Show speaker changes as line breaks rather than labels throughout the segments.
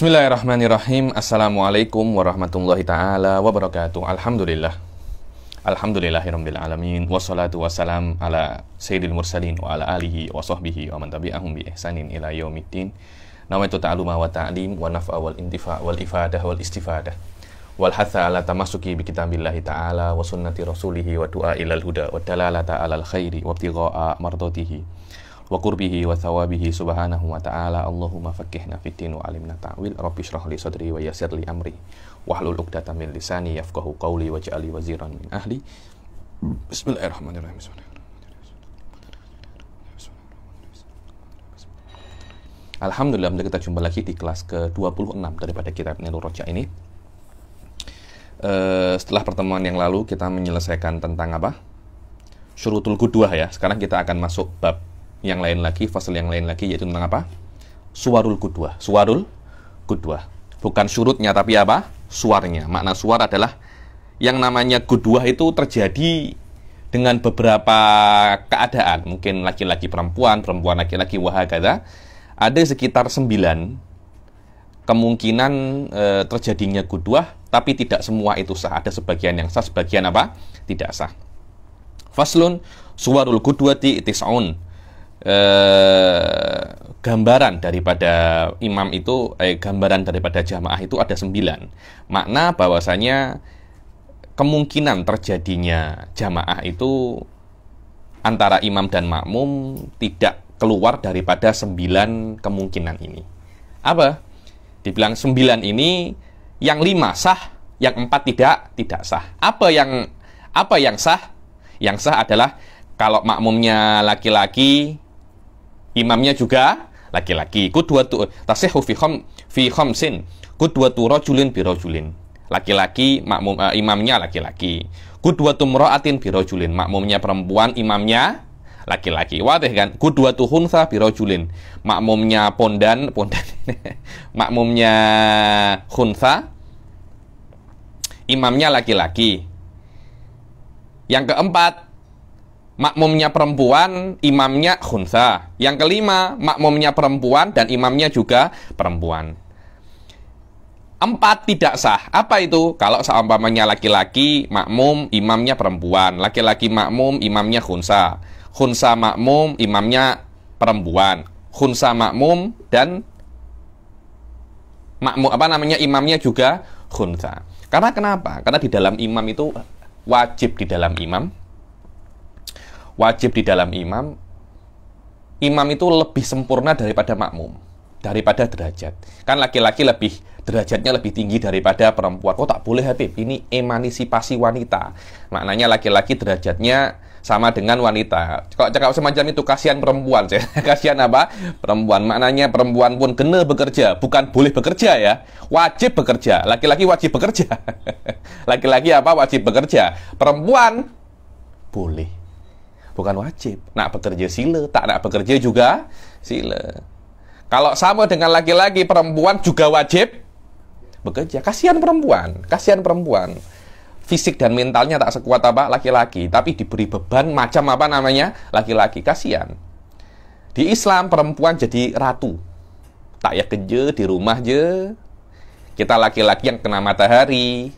Bismillahirrahmanirrahim. Assalamualaikum warahmatullahi taala wabarakatuh. Alhamdulillah. Alhamdulillahirabbil alamin wassalatu wassalam ala sayyidil mursalin wa ala alihi wa sahbihi wa man tabi'ahum bi ihsanin ila yaumiddin. Nawaitu ta'aluma wa ta'lim wa naf'a wal intifa wal ifadah wal istifadah wal hatha ala tamasuki bi kitabillahi ta'ala wa sunnati rasulih wa du'a ilal huda wa dalalata al khairi wa ibtigha'a mardatihi wa qurbihi wa thawabihi subhanahu wa ta'ala Allahumma faqihna fitin wa alimna ta'wil rabbi syrah li sadri wa yasir li amri wa hlul uqdata min lisani yafqahu qawli wa ja'ali waziran min ahli bismillahirrahmanirrahim Alhamdulillah kita jumpa lagi di kelas ke-26 daripada kitab Nilur Roja ini. Uh, setelah pertemuan yang lalu kita menyelesaikan tentang apa? Syurutul Kuduah ya. Sekarang kita akan masuk bab yang lain lagi, fasal yang lain lagi yaitu tentang apa? Suwarul kudwa. Suwarul kudwa. Bukan surutnya tapi apa? Suarnya. Makna suar adalah yang namanya kudwa itu terjadi dengan beberapa keadaan. Mungkin laki-laki perempuan, perempuan laki-laki, wahagada. Ada sekitar sembilan kemungkinan e, terjadinya kuduah, tapi tidak semua itu sah. Ada sebagian yang sah, sebagian apa? Tidak sah. Faslun suwarul itis tis'un eh, gambaran daripada imam itu eh, gambaran daripada jamaah itu ada sembilan makna bahwasanya kemungkinan terjadinya jamaah itu antara imam dan makmum tidak keluar daripada sembilan kemungkinan ini apa dibilang sembilan ini yang lima sah yang empat tidak tidak sah apa yang apa yang sah yang sah adalah kalau makmumnya laki-laki Imamnya juga laki-laki. tu tasihhu fi kham fi khamsin. tu rajulin bi rajulin. Laki-laki makmum uh, imamnya laki-laki. tu mra'atin bi rajulin. Makmumnya perempuan, imamnya laki-laki. Wadih kan? tu hunsa bi rajulin. Makmumnya pondan, pondan. makmumnya hunsa. Imamnya laki-laki. Yang keempat, makmumnya perempuan, imamnya khunsa. Yang kelima, makmumnya perempuan dan imamnya juga perempuan. Empat tidak sah. Apa itu? Kalau seumpamanya laki-laki makmum, imamnya perempuan. Laki-laki makmum, imamnya khunsa. Khunsa makmum, imamnya perempuan. Khunsa makmum dan makmum apa namanya imamnya juga khunsa. Karena kenapa? Karena di dalam imam itu wajib di dalam imam wajib di dalam imam, imam itu lebih sempurna daripada makmum, daripada derajat. Kan laki-laki lebih derajatnya lebih tinggi daripada perempuan. Oh tak boleh Habib, ini emansipasi wanita. Maknanya laki-laki derajatnya sama dengan wanita. Kalau cakap semacam itu kasihan perempuan, sih. kasihan apa? Perempuan. Maknanya perempuan pun kena bekerja, bukan boleh bekerja ya. Wajib bekerja. Laki-laki wajib bekerja. Laki-laki apa? Wajib bekerja. Perempuan boleh bukan wajib. Nak bekerja sila, tak nak bekerja juga sila. Kalau sama dengan laki-laki, perempuan juga wajib bekerja. Kasihan perempuan, kasihan perempuan. Fisik dan mentalnya tak sekuat apa laki-laki, tapi diberi beban macam apa namanya laki-laki. Kasihan. Di Islam perempuan jadi ratu. Tak ya kerja di rumah je. Kita laki-laki yang kena matahari,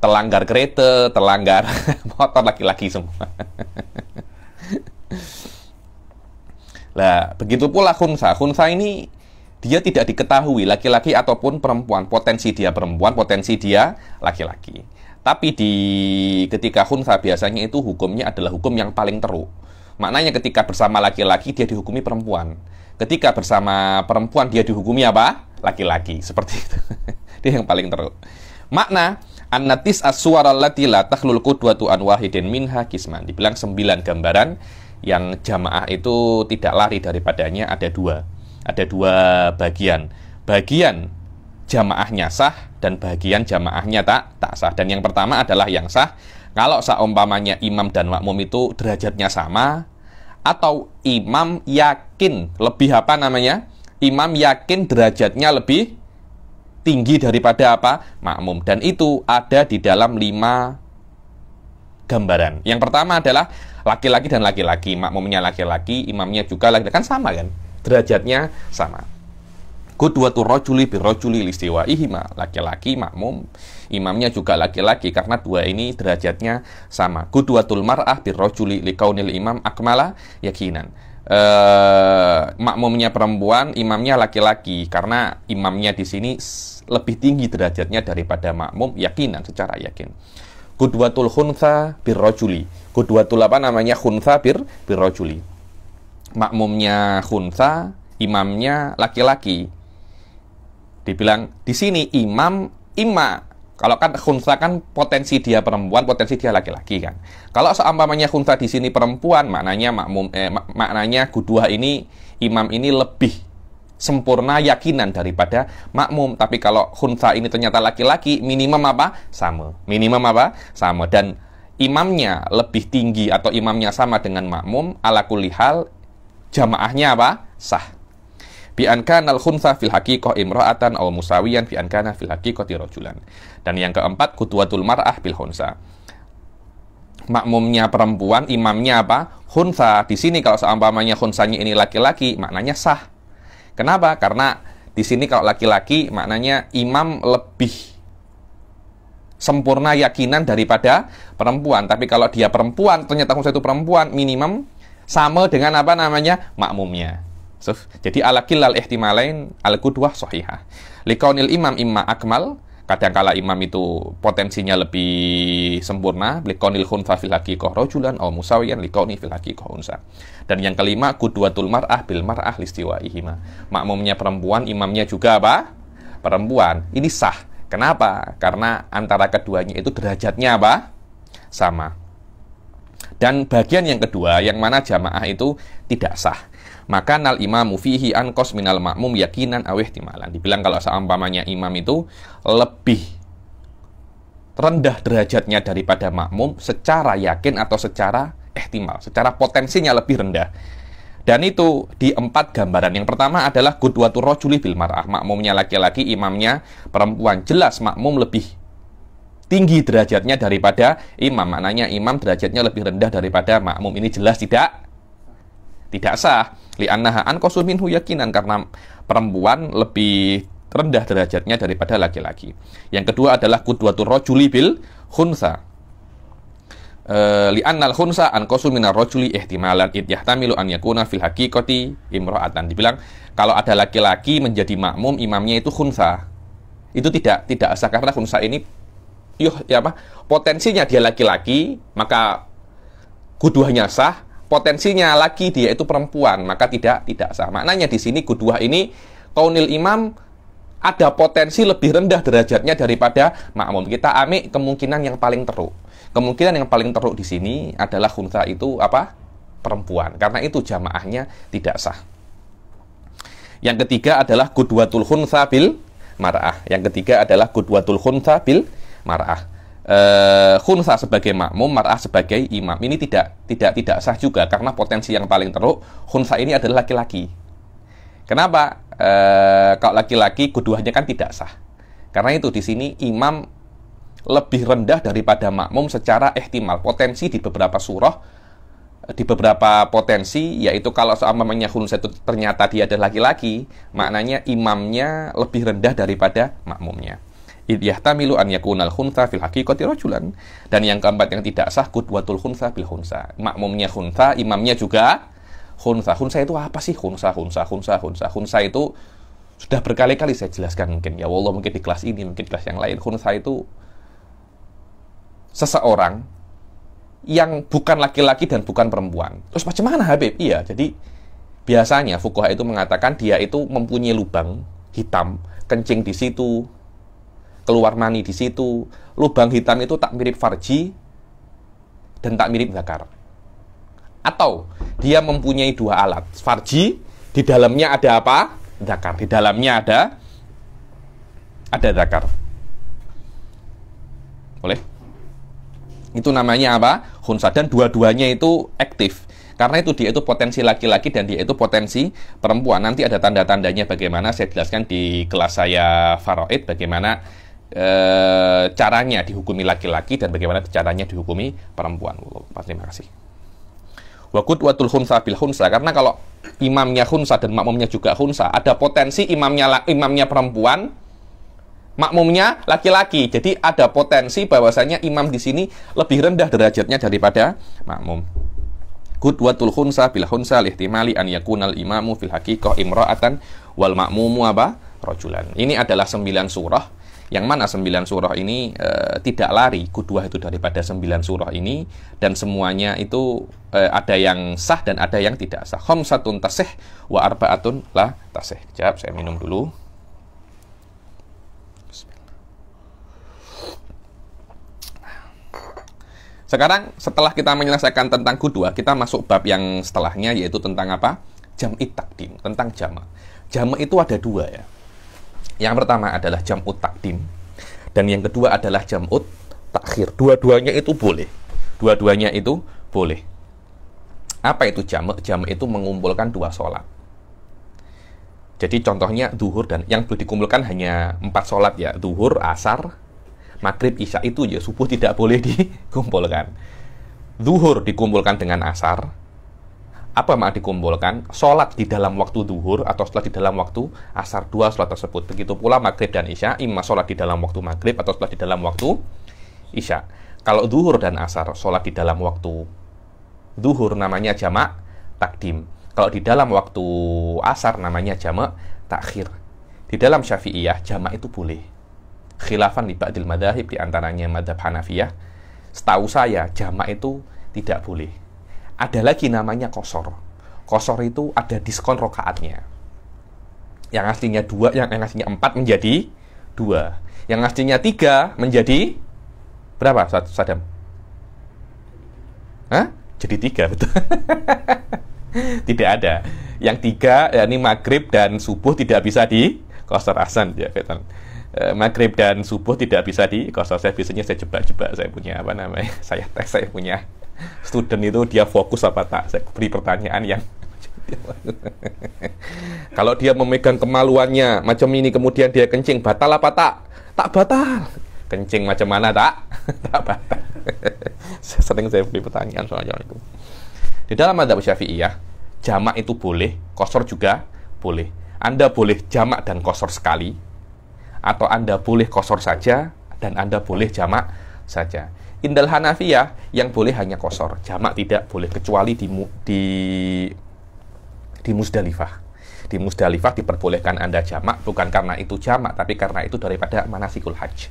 telanggar kereta, telanggar motor laki-laki semua. Nah, begitu pula khunsa. Khunsa ini dia tidak diketahui laki-laki ataupun perempuan, potensi dia perempuan, potensi dia laki-laki. Tapi di ketika khunsa biasanya itu hukumnya adalah hukum yang paling teruk. Maknanya ketika bersama laki-laki dia dihukumi perempuan. Ketika bersama perempuan dia dihukumi apa? Laki-laki. Seperti itu. dia yang paling teruk. Makna annatis aswara latila allati takhlul qudwatu an wahidin minha kisman. Dibilang sembilan gambaran yang jamaah itu tidak lari daripadanya ada dua. Ada dua bagian. Bagian jamaahnya sah dan bagian jamaahnya tak tak sah. Dan yang pertama adalah yang sah. Kalau seumpamanya imam dan makmum itu derajatnya sama atau imam yakin lebih apa namanya? Imam yakin derajatnya lebih tinggi daripada apa? makmum dan itu ada di dalam lima gambaran. Yang pertama adalah laki-laki dan laki-laki, makmumnya laki-laki, imamnya juga laki-laki kan sama kan? Derajatnya sama. Kudwatu rojuli rojuli listiwa ihima, Laki-laki makmum, imamnya juga laki-laki karena dua ini derajatnya sama. Kudwatul mar'ah rojuli birrojuli likaunil imam akmala yakinan. Uh, makmumnya perempuan, imamnya laki-laki karena imamnya di sini lebih tinggi derajatnya daripada makmum yakinan secara yakin. Kudwatul khunsa birrojuli. Kudwatul apa namanya? Khunsa bir birrojuli. Makmumnya khunsa, imamnya laki-laki. Dibilang, di sini imam ima. Kalau kan khunsa kan potensi dia perempuan, potensi dia laki-laki kan. Kalau seumpamanya khunsa di sini perempuan, maknanya makmum eh, maknanya gudua ini imam ini lebih sempurna yakinan daripada makmum. Tapi kalau khunsa ini ternyata laki-laki, minimum apa? Sama. Minimum apa? Sama. Dan imamnya lebih tinggi atau imamnya sama dengan makmum, ala kulihal jamaahnya apa? Sah. Bi ankana al-khunsa fil haqiqah imra'atan aw musawiyan bi ankana fil haqiqati rajulan. Dan yang keempat, kutwatul mar'ah bil khunsa makmumnya perempuan, imamnya apa? Khunsa. Di sini kalau seumpamanya khunsanya ini laki-laki, maknanya sah. Kenapa? Karena di sini kalau laki-laki maknanya imam lebih sempurna yakinan daripada perempuan. Tapi kalau dia perempuan, ternyata saya itu perempuan, minimum sama dengan apa namanya makmumnya. So, jadi ala kilal ihtimalain al kudwah sohihah. Likaunil imam imma akmal kadangkala imam itu potensinya lebih sempurna belikan khunfa fil haqiqah rajulan aw musawiyan likoni fil haqiqah unsa dan yang kelima qudwatul mar'ah bil mar'ah listiwaihima makmumnya perempuan imamnya juga apa perempuan ini sah kenapa karena antara keduanya itu derajatnya apa sama dan bagian yang kedua yang mana jamaah itu tidak sah maka nal imamu fihi ankos minal makmum yakinan aweh timalan. Dibilang kalau seumpamanya imam itu lebih rendah derajatnya daripada makmum secara yakin atau secara ihtimal, secara potensinya lebih rendah. Dan itu di empat gambaran. Yang pertama adalah gudwatur rojuli bil mar'ah. Makmumnya laki-laki, imamnya perempuan. Jelas makmum lebih tinggi derajatnya daripada imam. Maknanya imam derajatnya lebih rendah daripada makmum. Ini jelas tidak tidak sah li'annaha kosul minhu yakinan karena perempuan lebih rendah derajatnya daripada laki-laki. Yang kedua adalah kudwatur rajuli bil khunsa. E, eh, li'annal khunsa anqasu minar rajuli ihtimalan id yahtamilu an yakuna fil haqiqati imra'atan. Dibilang kalau ada laki-laki menjadi makmum imamnya itu khunsa. Itu tidak tidak asal karena khunsa ini yuh ya apa potensinya dia laki-laki maka kuduhnya sah potensinya lagi dia itu perempuan, maka tidak tidak sah. Maknanya di sini kedua ini kaunil imam ada potensi lebih rendah derajatnya daripada makmum. Kita amik kemungkinan yang paling teruk. Kemungkinan yang paling teruk di sini adalah khunsa itu apa? perempuan. Karena itu jamaahnya tidak sah. Yang ketiga adalah kudwatul khunsa bil mar'ah. Yang ketiga adalah kudwatul khunsa bil mar'ah uh, khunsa sebagai makmum, mar'ah sebagai imam. Ini tidak tidak tidak sah juga karena potensi yang paling teruk khunsa ini adalah laki-laki. Kenapa? Uh, kalau laki-laki keduanya kan tidak sah. Karena itu di sini imam lebih rendah daripada makmum secara ihtimal potensi di beberapa surah di beberapa potensi yaitu kalau seumpamanya khunsa itu ternyata dia adalah laki-laki maknanya imamnya lebih rendah daripada makmumnya yahtamilu an yakunal khunsa fil haqiqati rajulan dan yang keempat yang tidak sah qudwatul khunsa bil khunsa makmumnya khunsa imamnya juga khunsa khunsa itu apa sih khunsa khunsa khunsa khunsa khunsa itu sudah berkali-kali saya jelaskan mungkin ya Allah mungkin di kelas ini mungkin di kelas yang lain khunsa itu seseorang yang bukan laki-laki dan bukan perempuan terus macam mana Habib iya jadi biasanya fukoha itu mengatakan dia itu mempunyai lubang hitam kencing di situ keluar mani di situ. Lubang hitam itu tak mirip Farji dan tak mirip Zakar. Atau dia mempunyai dua alat. Farji di dalamnya ada apa? Zakar. Di dalamnya ada ada Zakar. Boleh? Itu namanya apa? Hunsa dan dua-duanya itu aktif karena itu dia itu potensi laki-laki dan dia itu potensi perempuan nanti ada tanda-tandanya bagaimana saya jelaskan di kelas saya Faroid bagaimana e, caranya dihukumi laki-laki dan bagaimana caranya dihukumi perempuan. terima kasih. Wakut watul hunsa bil hunsa karena kalau imamnya hunsa dan makmumnya juga hunsa ada potensi imamnya imamnya perempuan makmumnya laki-laki. Jadi ada potensi bahwasanya imam di sini lebih rendah derajatnya daripada makmum. Kut watul hunsa bil khunsa lihtimali an yakunal imamu fil haqiqah imra'atan wal makmumu apa? rojulan. Ini adalah sembilan surah yang mana sembilan surah ini e, tidak lari kuduah itu daripada sembilan surah ini dan semuanya itu e, ada yang sah dan ada yang tidak sah. Hom satu taseh wa arbaatun la taseh. Jawab saya minum dulu. Sekarang setelah kita menyelesaikan tentang kedua kita masuk bab yang setelahnya yaitu tentang apa? Jam itakdim, tentang jamak. Jamak itu ada dua ya yang pertama adalah jam jam'ut takdim dan yang kedua adalah jam'ut takhir. Dua-duanya itu boleh. Dua-duanya itu boleh. Apa itu jam? Jam itu mengumpulkan dua sholat. Jadi contohnya duhur dan yang boleh dikumpulkan hanya empat sholat ya, duhur, asar, maghrib, isya itu ya subuh tidak boleh dikumpulkan. Duhur dikumpulkan dengan asar, apa yang dikumpulkan sholat di dalam waktu duhur atau sholat di dalam waktu asar dua sholat tersebut begitu pula maghrib dan isya imma sholat di dalam waktu maghrib atau sholat di dalam waktu isya kalau duhur dan asar sholat di dalam waktu duhur namanya jamak takdim kalau di dalam waktu asar namanya jamak takhir di dalam syafi'iyah jamak itu boleh khilafan di ba'dil madhahib antaranya madhab hanafiyah setahu saya jamak itu tidak boleh ada lagi namanya kosor. Kosor itu ada diskon rokaatnya. Yang aslinya dua, yang, yang aslinya empat menjadi dua. Yang aslinya tiga menjadi berapa, Sadam? Hah? Jadi tiga, betul. tidak ada. Yang tiga, yakni maghrib dan subuh tidak bisa di kosor asan. Ya, betul maghrib dan subuh tidak bisa di kosor. saya biasanya saya coba-coba saya punya apa namanya saya tes saya punya student itu dia fokus apa tak saya beri pertanyaan yang kalau dia memegang kemaluannya macam ini kemudian dia kencing batal apa tak tak batal kencing macam mana tak tak batal saya sering saya beri pertanyaan soalnya itu di dalam madhab syafi'i ya jamak itu boleh kosor juga boleh anda boleh jamak dan kosor sekali atau anda boleh kosor saja dan anda boleh jamak saja Indal Hanafiyah yang boleh hanya kosor, jamak tidak boleh kecuali di di di Musdalifah. Di Musdalifah diperbolehkan Anda jamak bukan karena itu jamak tapi karena itu daripada manasikul hajj.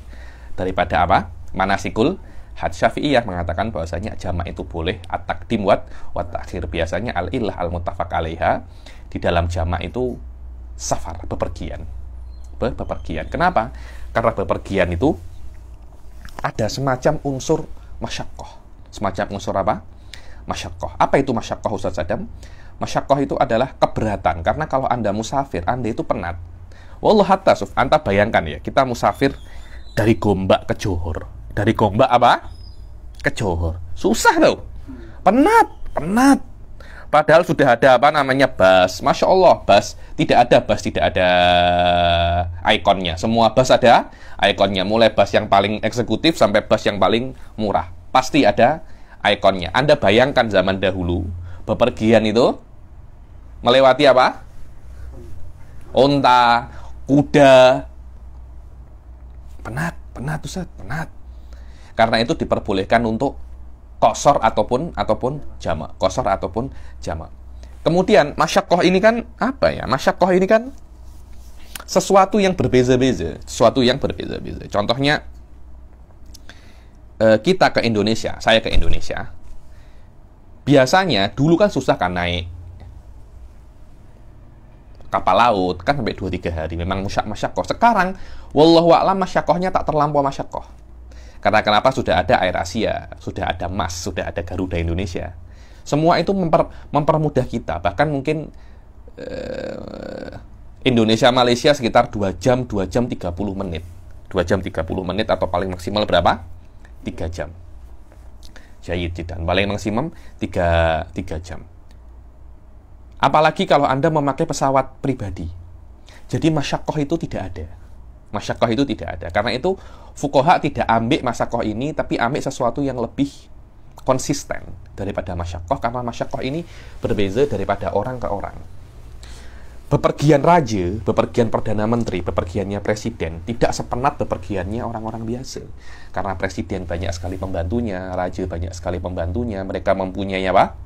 Daripada apa? Manasikul Had Syafi'iyah mengatakan bahwasanya jamak itu boleh atak dimuat wat biasanya al ilah al mutafak alaiha di dalam jamak itu safar bepergian. Be bepergian. Kenapa? Karena bepergian itu ada semacam unsur masyakoh. Semacam unsur apa? Masyakoh. Apa itu masyakoh Ustaz Adam? Masyakoh itu adalah keberatan. Karena kalau Anda musafir, Anda itu penat. Wallah hatta, suf, Anda bayangkan ya, kita musafir dari Gombak ke Johor. Dari Gombak apa? Ke Johor. Susah tau. Penat, penat. Padahal sudah ada apa namanya bus. Masya Allah bus. Tidak ada bus, tidak ada ikonnya. Semua bus ada ikonnya. Mulai bus yang paling eksekutif sampai bus yang paling murah. Pasti ada ikonnya. Anda bayangkan zaman dahulu bepergian itu melewati apa? Unta, kuda. Penat, penat tuh, penat. Karena itu diperbolehkan untuk kosor ataupun ataupun jama kosor ataupun jama kemudian masyakoh ini kan apa ya masyakoh ini kan sesuatu yang berbeza-beza sesuatu yang berbeza-beza contohnya eh, kita ke Indonesia saya ke Indonesia biasanya dulu kan susah kan naik kapal laut kan sampai 2-3 hari memang masyakoh sekarang wallahu a'lam masyakohnya tak terlampau masyakoh karena kenapa sudah ada Air Asia, sudah ada Mas, sudah ada Garuda Indonesia. Semua itu memper, mempermudah kita. Bahkan mungkin eh, Indonesia Malaysia sekitar 2 jam, 2 jam 30 menit. 2 jam 30 menit atau paling maksimal berapa? 3 jam. Jayid dan paling maksimum 3 3 jam. Apalagi kalau Anda memakai pesawat pribadi. Jadi masyakoh itu tidak ada. Masyakoh itu tidak ada. Karena itu fukoha tidak ambil masyakoh ini, tapi ambil sesuatu yang lebih konsisten daripada masyakoh. Karena masyakoh ini berbeza daripada orang ke orang. Bepergian raja, bepergian perdana menteri, bepergiannya presiden tidak sepenat bepergiannya orang-orang biasa. Karena presiden banyak sekali pembantunya, raja banyak sekali pembantunya, mereka mempunyai apa?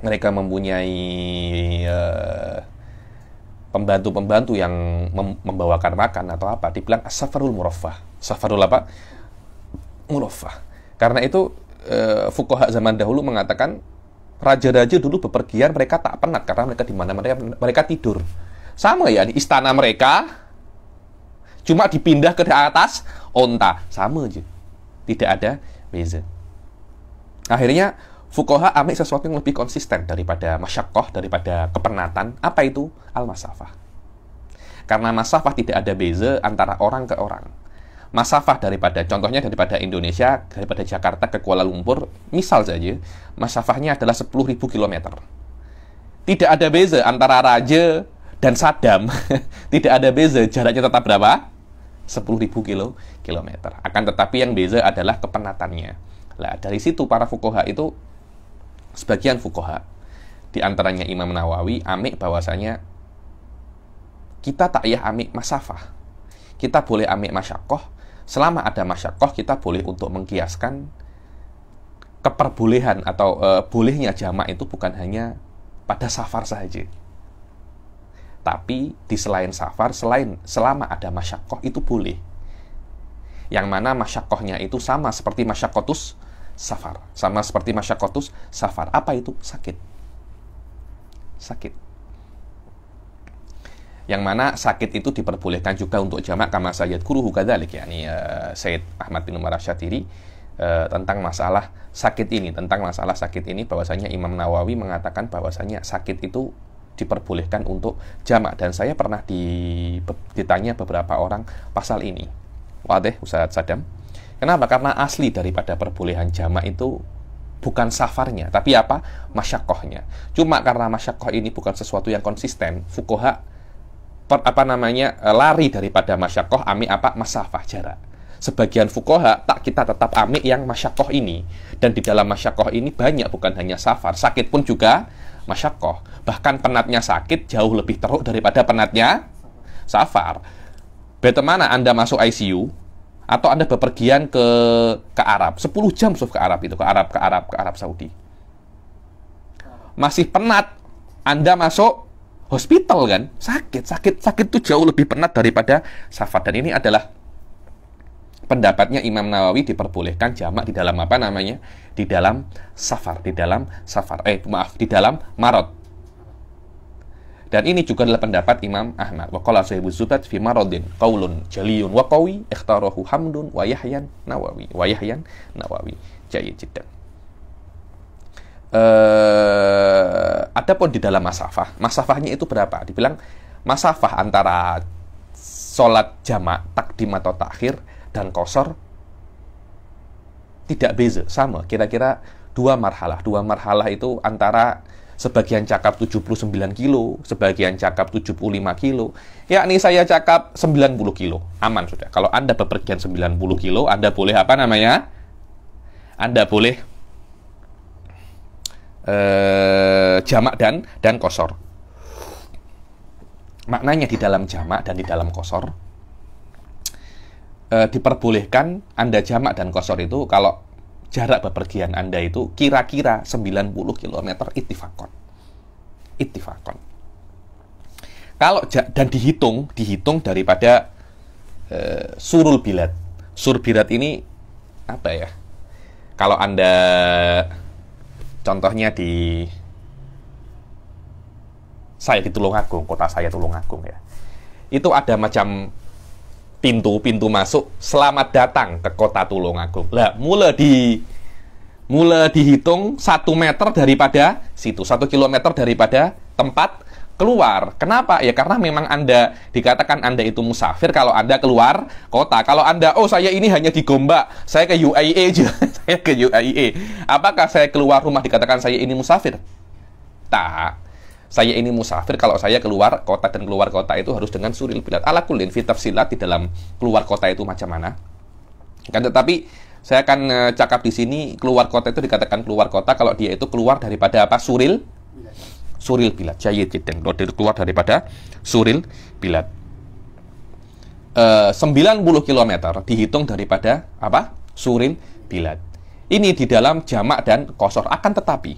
Mereka mempunyai eh, pembantu-pembantu yang mem membawakan makan atau apa dibilang safarul murafah safarul apa murafah karena itu e, eh, fukoha zaman dahulu mengatakan raja-raja dulu bepergian mereka tak penat karena mereka di mana mereka mereka tidur sama ya di istana mereka cuma dipindah ke atas onta sama aja tidak ada beza akhirnya Fukoha ambil sesuatu yang lebih konsisten daripada masyakoh, daripada kepenatan. Apa itu? Al-masafah. Karena masafah tidak ada beza antara orang ke orang. Masafah daripada, contohnya daripada Indonesia, daripada Jakarta ke Kuala Lumpur, misal saja, masafahnya adalah 10.000 km. Tidak ada beza antara raja dan Saddam. tidak ada beza, jaraknya tetap berapa? 10.000 kilo kilometer. Akan tetapi yang beza adalah kepenatannya. Lah dari situ para fukoha itu Sebagian fukoha, di antaranya Imam Nawawi, amik bahwasanya kita tak yah amik masafah. Kita boleh amik masyakoh, selama ada masyakoh kita boleh untuk mengkiaskan keperbolehan atau e, bolehnya jamak itu bukan hanya pada safar saja. Tapi di selain safar, selain selama ada masyakoh itu boleh. Yang mana masyakohnya itu sama seperti masyakotus safar. Sama seperti masyakotus, safar. Apa itu? Sakit. Sakit. Yang mana sakit itu diperbolehkan juga untuk jamak kama sayyid kuruhu kadalik, ini uh, eh, Said Ahmad bin Umar Syatiri uh, eh, tentang masalah sakit ini, tentang masalah sakit ini bahwasanya Imam Nawawi mengatakan bahwasanya sakit itu diperbolehkan untuk jamak dan saya pernah di, ditanya beberapa orang pasal ini. Wadeh Ustaz Sadam Kenapa? Karena asli daripada perbolehan jamak itu bukan safarnya, tapi apa? Masyakohnya. Cuma karena masyakoh ini bukan sesuatu yang konsisten, fukoha per, apa namanya e, lari daripada masyakoh ami apa masafah jarak. Sebagian fukoha tak kita tetap ami yang masyakoh ini dan di dalam masyakoh ini banyak bukan hanya safar, sakit pun juga masyakoh. Bahkan penatnya sakit jauh lebih teruk daripada penatnya safar. Bagaimana Anda masuk ICU, atau Anda bepergian ke ke Arab, 10 jam Sof ke Arab itu, ke Arab, ke Arab, ke Arab Saudi. Masih penat, Anda masuk hospital kan, sakit, sakit, sakit itu jauh lebih penat daripada safar. Dan ini adalah pendapatnya Imam Nawawi diperbolehkan jamak di dalam apa namanya? Di dalam safar, di dalam safar. Eh, maaf, di dalam marot. Dan ini juga adalah pendapat Imam Ahmad. Wa qala Sayyid zubat fi maradin qaulun jaliyun wa qawi ikhtarahu Hamdun wa Yahyan Nawawi. Wa Yahyan Nawawi. Jayyid jiddan. Uh, eh, adapun di dalam masafah, masafahnya itu berapa? Dibilang masafah antara sholat jamak takdim atau takhir dan kosor tidak beza sama kira-kira dua marhalah dua marhalah itu antara sebagian cakap 79 kilo, sebagian cakap 75 kilo, yakni saya cakap 90 kilo. Aman sudah. Kalau Anda bepergian 90 kilo, Anda boleh apa namanya? Anda boleh eh, jamak dan dan kosor. Maknanya di dalam jamak dan di dalam kosor eh, diperbolehkan Anda jamak dan kosor itu kalau jarak bepergian Anda itu kira-kira 90 km itifakon. Itifakon. Kalau dan dihitung, dihitung daripada uh, surul bilad. Sur bilad ini apa ya? Kalau Anda contohnya di saya di Tulungagung, kota saya Tulungagung ya. Itu ada macam pintu-pintu masuk selamat datang ke kota Tulungagung. Lah, mulai di mula dihitung satu meter daripada situ, satu kilometer daripada tempat keluar. Kenapa? Ya karena memang Anda dikatakan Anda itu musafir kalau Anda keluar kota. Kalau Anda, oh saya ini hanya di Gombak, saya ke UAE aja, saya ke UAE. Apakah saya keluar rumah dikatakan saya ini musafir? Tak saya ini musafir kalau saya keluar kota dan keluar kota itu harus dengan suril bilad ala kulin fitaf silat di dalam keluar kota itu macam mana kan tetapi saya akan e, cakap di sini keluar kota itu dikatakan keluar kota kalau dia itu keluar daripada apa suril suril bilad jayid jidden keluar daripada suril bilad e, 90 km dihitung daripada apa suril bilad ini di dalam jamak dan kosor akan tetapi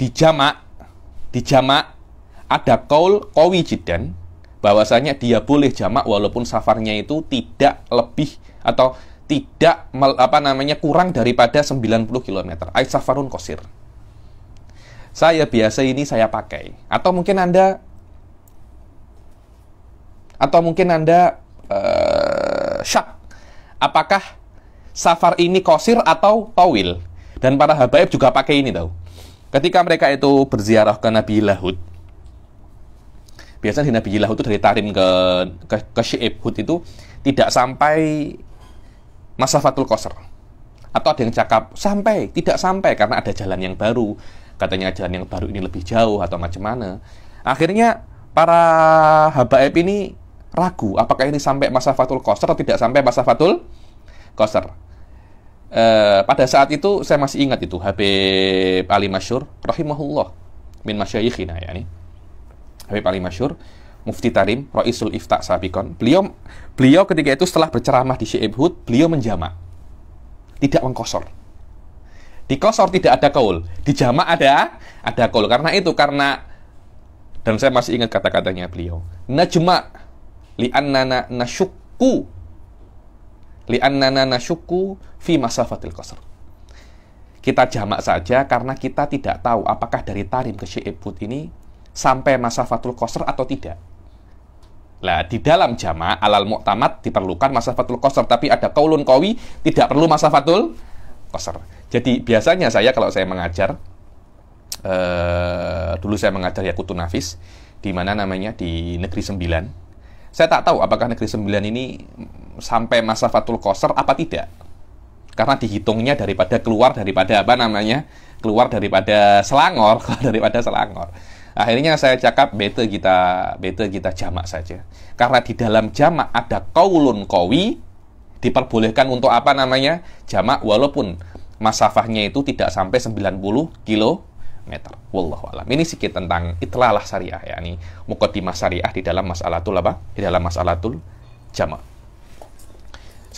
di jamak di jamak ada kaul kowi jidan bahwasanya dia boleh jamak walaupun safarnya itu tidak lebih atau tidak apa namanya kurang daripada 90 km. Ait safarun kosir. Saya biasa ini saya pakai atau mungkin Anda atau mungkin Anda uh, syak apakah safar ini kosir atau tawil dan para habaib juga pakai ini tahu Ketika mereka itu berziarah ke Nabi Lahud, biasanya di Nabi Lahud itu dari Tarim ke ke, ke Syi'ib Hud itu tidak sampai masa masafatul Qasr. Atau ada yang cakap sampai, tidak sampai karena ada jalan yang baru. Katanya jalan yang baru ini lebih jauh atau macam mana. Akhirnya para habaib ini ragu apakah ini sampai masa Fatul Qasr atau tidak sampai masa Fatul Qasr. Eh, pada saat itu saya masih ingat itu Habib Ali Masyur rahimahullah min masyayikhina yakni Habib Ali Masyur Mufti Tarim Raisul Ifta Sabikon beliau beliau ketika itu setelah berceramah di Syekh Hud beliau menjama, tidak mengkosor di kosor tidak ada kaul di jamak ada ada kaul karena itu karena dan saya masih ingat kata-katanya beliau najma li'annana nasyukku li'annana nasyuku fi masafatil qasr. Kita jamak saja karena kita tidak tahu apakah dari Tarim ke Syi'ibut ini sampai masafatul qasr atau tidak. Lah, di dalam jamak alal muktamad diperlukan masafatul qasr, tapi ada kaulun kawi tidak perlu masafatul qasr. Jadi biasanya saya kalau saya mengajar Uh, dulu saya mengajar ya kutu Nafis di mana namanya di Negeri Sembilan. Saya tak tahu apakah Negeri Sembilan ini sampai masa fatul koser apa tidak? Karena dihitungnya daripada keluar daripada apa namanya? Keluar daripada Selangor, keluar daripada Selangor. Akhirnya saya cakap bete kita bete kita jamak saja. Karena di dalam jamak ada kaulun kowi diperbolehkan untuk apa namanya? jamak walaupun masafahnya itu tidak sampai 90 kilo meter. Wallahu alam. Ini sedikit tentang itlalah syariah yakni mukadimah syariah di dalam masalatul apa? Di dalam masalatul jamak.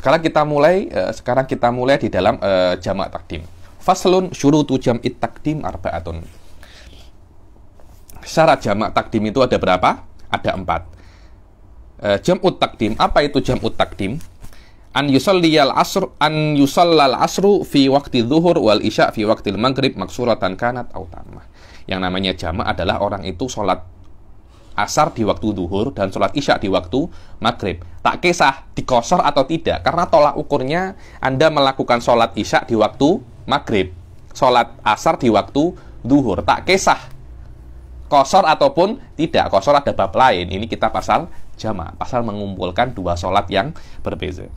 Sekarang kita mulai uh, sekarang kita mulai di dalam uh, jamak takdim. Faslun syurutu jam'it takdim arbaatun. Syarat jamak takdim itu ada berapa? Ada empat. Uh, jam'ut takdim, apa itu jam'ut takdim? An yusalliyal asr an yusallal asru fi waktu zuhur wal isya fi waktu maghrib maksuratan kanat autama. Yang namanya jamak adalah orang itu sholat asar di waktu duhur dan sholat isya di waktu maghrib. Tak kisah dikosor atau tidak, karena tolak ukurnya Anda melakukan sholat isya di waktu maghrib, sholat asar di waktu duhur. Tak kisah kosor ataupun tidak kosor ada bab lain. Ini kita pasal jama, pasal mengumpulkan dua sholat yang berbeza.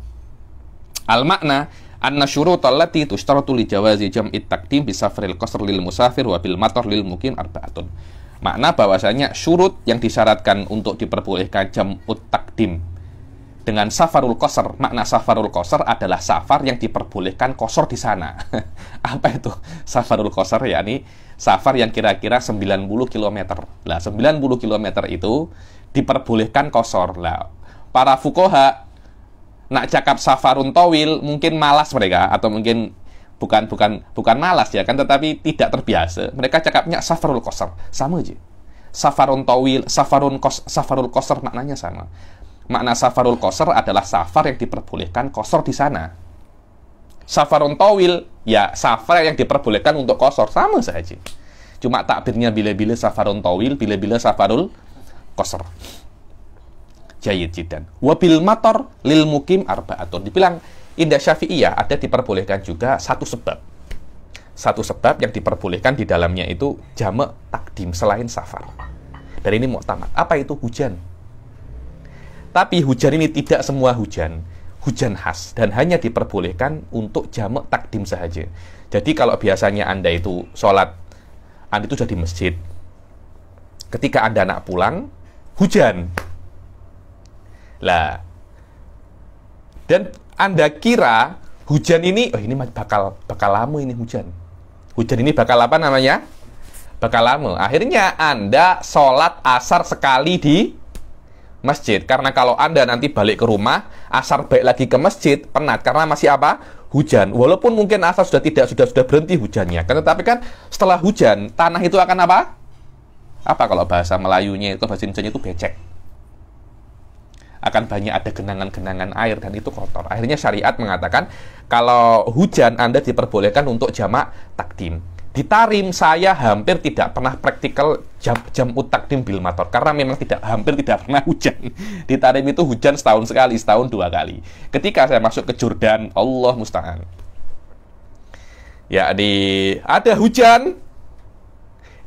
Al makna anna syurutal lati tushtaratu li jawazi jam'i taqdim bi safril qasr lil musafir wa bil matar lil mukim arba'atun. Makna bahwasanya syurut yang disyaratkan untuk diperbolehkan utak takdim dengan safarul koser makna safarul koser adalah safar yang diperbolehkan kosor di sana. Apa itu safarul koser ya ini safar yang kira-kira 90 km. Lah, 90 km itu diperbolehkan kosor. Lah, para fukoha nak cakap safarun towil mungkin malas mereka atau mungkin bukan bukan bukan malas ya kan tetapi tidak terbiasa mereka cakapnya safarul kosor, sama aja safarun tawil safarun kos safarul koser maknanya sama makna safarul koser adalah safar yang diperbolehkan kosor di sana safarun tawil ya safar yang diperbolehkan untuk kosor sama saja cuma takbirnya bila-bila safarun tawil bila-bila safarul kosor jayid jidan wabil motor, lil mukim arba arbaatun dibilang Indah Syafi'iyah ada diperbolehkan juga satu sebab. Satu sebab yang diperbolehkan di dalamnya itu jamak takdim selain safar. Dan ini muktamad. Apa itu hujan? Tapi hujan ini tidak semua hujan hujan khas dan hanya diperbolehkan untuk jamak takdim saja. Jadi kalau biasanya Anda itu sholat, Anda itu sudah di masjid. Ketika Anda nak pulang, hujan. Lah, dan anda kira hujan ini, oh ini bakal bakal lama ini hujan. Hujan ini bakal apa namanya? Bakal lama. Akhirnya Anda sholat asar sekali di masjid. Karena kalau Anda nanti balik ke rumah, asar baik lagi ke masjid, penat. Karena masih apa? Hujan. Walaupun mungkin asar sudah tidak, sudah sudah berhenti hujannya. Kan tetapi kan setelah hujan, tanah itu akan apa? Apa kalau bahasa Melayunya itu, bahasa Indonesia itu becek akan banyak ada genangan-genangan air dan itu kotor. Akhirnya syariat mengatakan kalau hujan Anda diperbolehkan untuk jamak takdim. Di Tarim saya hampir tidak pernah praktikal jam, jam utakdim bil motor karena memang tidak hampir tidak pernah hujan. Di Tarim itu hujan setahun sekali, setahun dua kali. Ketika saya masuk ke Jordan, Allah musta'an. Ya, di ada hujan,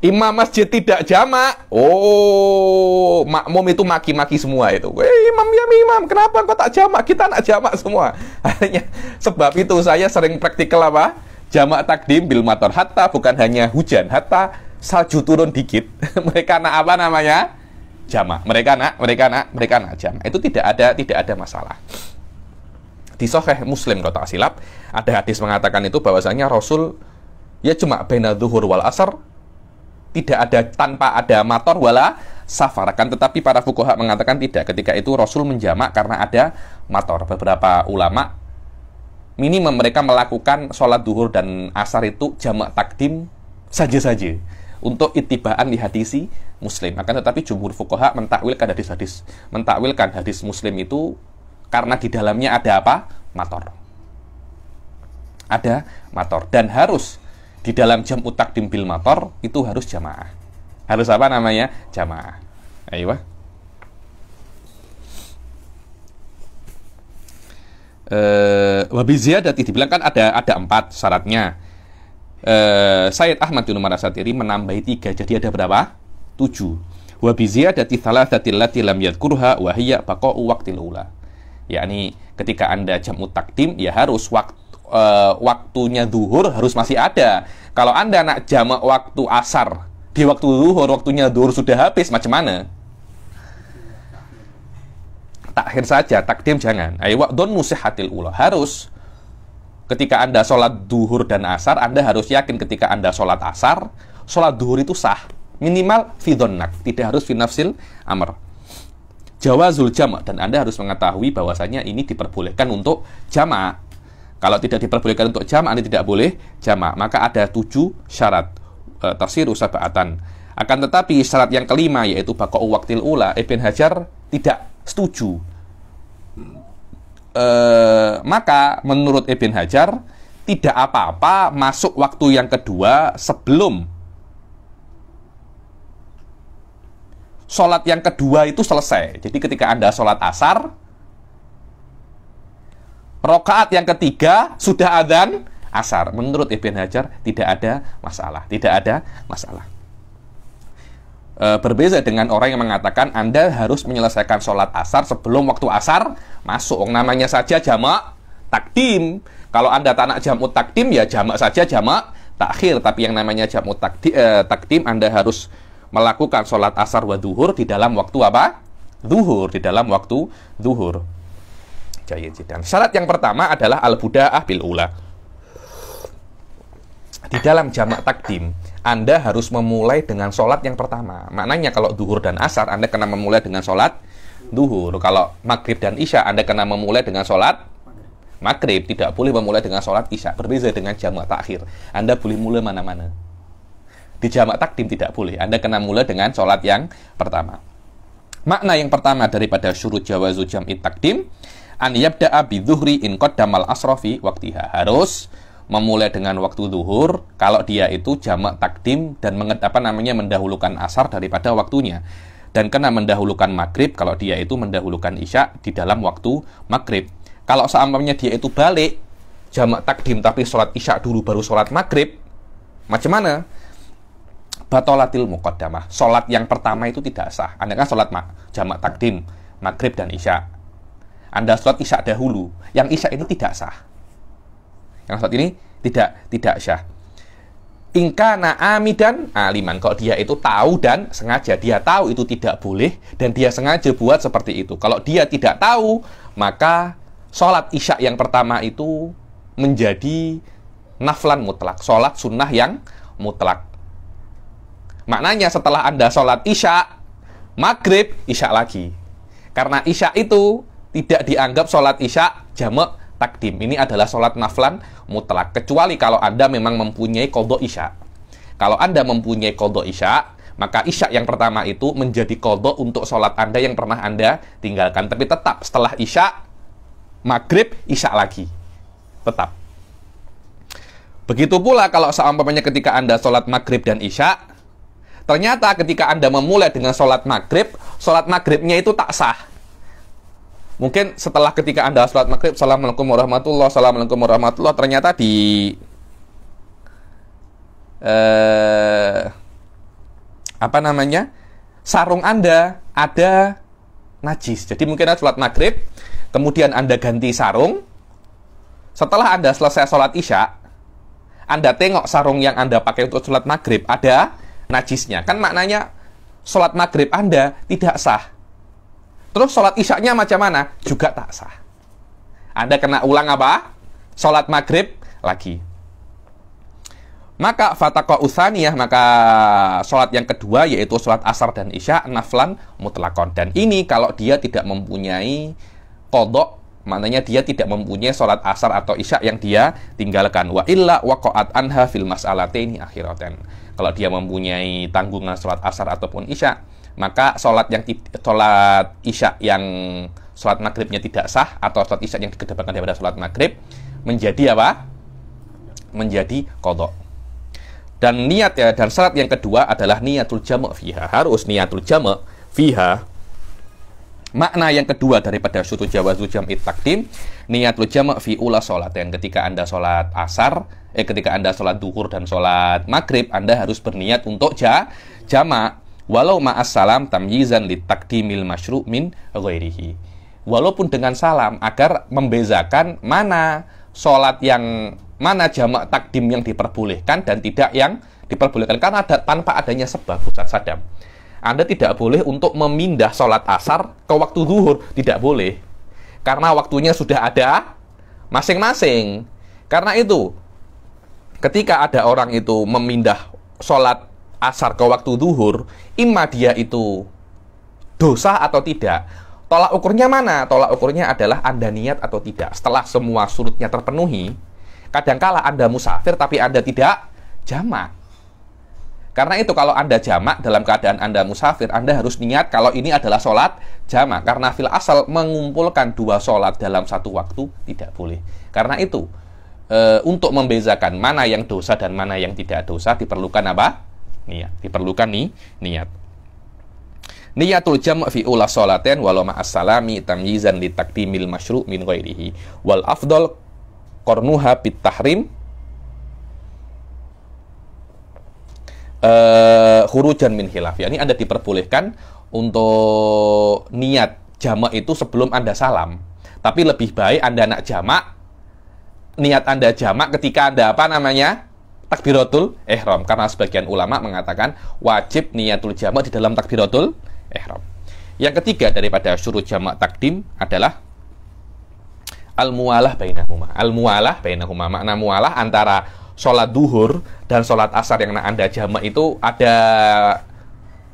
Imam masjid tidak jamak. Oh, makmum itu maki-maki semua itu. Eh, imam ya imam, kenapa kok tak jamak? Kita nak jamak semua. Hanya sebab itu saya sering praktikal apa? Jamak takdim bil mator hatta bukan hanya hujan, hatta salju turun dikit. mereka nak apa namanya? Jamak. Mereka nak, mereka nak, mereka nak jamak. Itu tidak ada tidak ada masalah. Di Sahih Muslim kota tak silap, ada hadis mengatakan itu bahwasanya Rasul ya cuma bena wal asar tidak ada tanpa ada motor wala safar akan tetapi para fukoha mengatakan tidak ketika itu Rasul menjamak karena ada motor beberapa ulama minimum mereka melakukan sholat duhur dan asar itu jamak takdim saja-saja untuk itibaan di hadisi muslim akan tetapi jumhur fukoha mentakwilkan hadis-hadis mentakwilkan hadis muslim itu karena di dalamnya ada apa? mator ada mator dan harus di dalam jam utak dimbil motor itu harus jamaah. Harus apa namanya? Jamaah. Ayo. Eh, wabi ziyadat dibilang kan ada ada empat syaratnya. Eh, Ahmad bin Umar Asatiri menambahi tiga, jadi ada berapa? Tujuh. Wabi ziyadati salah lati lam yadkurha wahiyya bako waktil ula. Yakni ketika Anda jam utak tim, ya harus waktu uh, waktunya duhur harus masih ada. Kalau Anda nak jamak waktu asar, di waktu duhur, waktunya duhur sudah habis, macam mana? Takhir saja, takdim jangan. Ayo, don musihatil ula. Harus ketika Anda sholat duhur dan asar, Anda harus yakin ketika Anda sholat asar, sholat duhur itu sah. Minimal fidonak tidak harus finafsil amr. Jawazul jamak dan Anda harus mengetahui bahwasanya ini diperbolehkan untuk jamaah. Kalau tidak diperbolehkan untuk jam, anda tidak boleh jamak. Maka ada tujuh syarat e, tafsir usabatan. Akan tetapi syarat yang kelima yaitu bakau waktil ula, Ibn Hajar tidak setuju. E, maka menurut Ibn Hajar tidak apa-apa masuk waktu yang kedua sebelum sholat yang kedua itu selesai. Jadi ketika Anda sholat asar, Rokaat yang ketiga sudah adzan asar. Menurut Ibn Hajar tidak ada masalah, tidak ada masalah. E, berbeza dengan orang yang mengatakan Anda harus menyelesaikan sholat asar sebelum waktu asar masuk. namanya saja jamak takdim. Kalau Anda tanak jamu takdim ya jamak saja jamak takhir. Tapi yang namanya jamu takdim, eh, takdim Anda harus melakukan sholat asar wa duhur di dalam waktu apa? Duhur, di dalam waktu duhur jayin jidan. Syarat yang pertama adalah al-buda'ah bil ula. Di dalam jamak takdim, Anda harus memulai dengan sholat yang pertama. Maknanya kalau duhur dan asar, Anda kena memulai dengan sholat duhur. Kalau maghrib dan isya, Anda kena memulai dengan sholat maghrib. Tidak boleh memulai dengan sholat isya. Berbeza dengan jamak takhir. Anda boleh mulai mana-mana. Di jamak takdim tidak boleh. Anda kena mulai dengan sholat yang pertama. Makna yang pertama daripada syurut jawazu jam'i takdim an yabda'a bidzuhri in qaddamal asrofi waktiha. Harus memulai dengan waktu zuhur kalau dia itu jamak takdim dan menget, apa namanya mendahulukan asar daripada waktunya dan kena mendahulukan maghrib kalau dia itu mendahulukan isya di dalam waktu maghrib kalau seumpamanya dia itu balik jamak takdim tapi sholat isya dulu baru sholat maghrib macam mana batolatil muqaddamah sholat yang pertama itu tidak sah anda kan sholat jamak takdim maghrib dan isya anda sholat isya dahulu, yang isya ini tidak sah. Yang sholat ini tidak tidak sah. Ingkana dan aliman. Kalau dia itu tahu dan sengaja. Dia tahu itu tidak boleh dan dia sengaja buat seperti itu. Kalau dia tidak tahu, maka sholat isya yang pertama itu menjadi naflan mutlak. Sholat sunnah yang mutlak. Maknanya setelah Anda sholat isya, maghrib, isya lagi. Karena isya itu tidak dianggap sholat isya jamak takdim. Ini adalah sholat naflan mutlak. Kecuali kalau Anda memang mempunyai kodok isya. Kalau Anda mempunyai kodok isya, maka isya yang pertama itu menjadi kodok untuk sholat Anda yang pernah Anda tinggalkan. Tapi tetap setelah isya, maghrib, isya lagi. Tetap. Begitu pula kalau seumpamanya ketika Anda sholat maghrib dan isya, ternyata ketika Anda memulai dengan sholat maghrib, sholat maghribnya itu tak sah mungkin setelah ketika anda sholat maghrib assalamualaikum warahmatullah assalamualaikum warahmatullah ternyata di eh, apa namanya sarung anda ada najis jadi mungkin anda sholat maghrib kemudian anda ganti sarung setelah anda selesai sholat isya anda tengok sarung yang anda pakai untuk sholat maghrib ada najisnya kan maknanya sholat maghrib anda tidak sah Terus sholat isya macam mana? Juga tak sah. Anda kena ulang apa? Sholat maghrib lagi. Maka fataqa usaniyah, maka sholat yang kedua yaitu sholat asar dan isya, naflan mutlakon. Dan ini kalau dia tidak mempunyai kodok, maknanya dia tidak mempunyai sholat asar atau isya yang dia tinggalkan. Wa illa waqa'at anha fil ini akhiratan. Kalau dia mempunyai tanggungan sholat asar ataupun isya, maka sholat yang sholat isya yang sholat maghribnya tidak sah atau sholat isya yang dikedepankan daripada sholat maghrib menjadi apa? Menjadi kodok. Dan niat ya, dan syarat yang kedua adalah niatul jamak fiha. Harus niatul jamak fiha. Makna yang kedua daripada syutu jawa jam'it takdim, niatul jamak fi ula sholat. yang ketika Anda sholat asar, eh ketika Anda sholat duhur dan sholat maghrib, Anda harus berniat untuk ja, jamak walau ma'as salam tamyizan li takdimil masyru' min ghairihi walaupun dengan salam agar membezakan mana sholat yang mana jamak takdim yang diperbolehkan dan tidak yang diperbolehkan karena ada, tanpa adanya sebab Ustaz Sadam Anda tidak boleh untuk memindah sholat asar ke waktu zuhur tidak boleh karena waktunya sudah ada masing-masing karena itu ketika ada orang itu memindah sholat asar ke waktu duhur, imma dia itu dosa atau tidak, tolak ukurnya mana? Tolak ukurnya adalah Anda niat atau tidak. Setelah semua surutnya terpenuhi, kadangkala Anda musafir tapi Anda tidak jamak. Karena itu kalau Anda jamak dalam keadaan Anda musafir, Anda harus niat kalau ini adalah sholat jamak. Karena fil asal mengumpulkan dua sholat dalam satu waktu tidak boleh. Karena itu, e, untuk membezakan mana yang dosa dan mana yang tidak dosa diperlukan apa? niat. Diperlukan nih niat. Niyatul jam' fi ula sholaten walau salami tamyizan li takdimil masyru' min ghairihi. Wal afdol kornuha bit tahrim uh, eh, hurujan min hilaf. Ya, ini Anda diperbolehkan untuk niat jamak itu sebelum Anda salam. Tapi lebih baik Anda nak jamak, niat Anda jamak ketika Anda apa namanya? takbiratul ihram karena sebagian ulama mengatakan wajib niatul jamak di dalam takbiratul ihram. Yang ketiga daripada syurut jamak takdim adalah al mualah bainahuma. al mualah bainahuma makna mualah antara sholat duhur dan sholat asar yang Anda jamak itu ada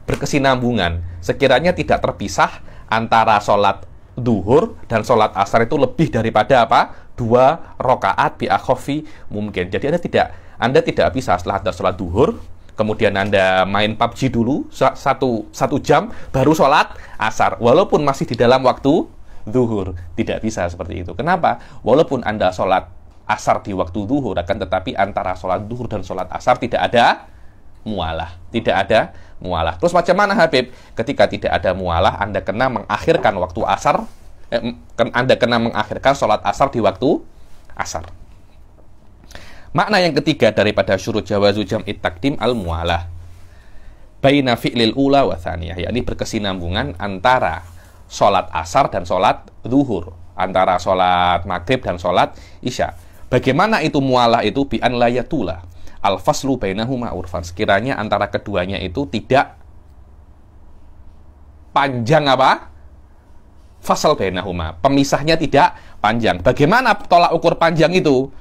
berkesinambungan. Sekiranya tidak terpisah antara sholat duhur dan sholat asar itu lebih daripada apa? Dua rokaat biakhofi mungkin. Jadi Anda tidak anda tidak bisa setelah Anda sholat duhur, kemudian Anda main PUBG dulu satu, satu jam, baru sholat asar. Walaupun masih di dalam waktu duhur. Tidak bisa seperti itu. Kenapa? Walaupun Anda sholat asar di waktu duhur, akan tetapi antara sholat duhur dan sholat asar tidak ada mualah. Tidak ada mualah. Terus macam mana Habib? Ketika tidak ada mualah, Anda kena mengakhirkan waktu asar, eh, Anda kena mengakhirkan sholat asar di waktu asar. Makna yang ketiga daripada syuruh jawazu jam'i takdim al-mu'alah. Baina fi'lil ula wa thaniyah, yakni berkesinambungan antara sholat asar dan sholat zuhur. Antara sholat maghrib dan sholat isya. Bagaimana itu mualah itu bi'an layatula. Al-faslu bainahuma urfan. Sekiranya antara keduanya itu tidak panjang apa? Fasal bainahuma. Pemisahnya tidak panjang. Bagaimana tolak ukur panjang itu?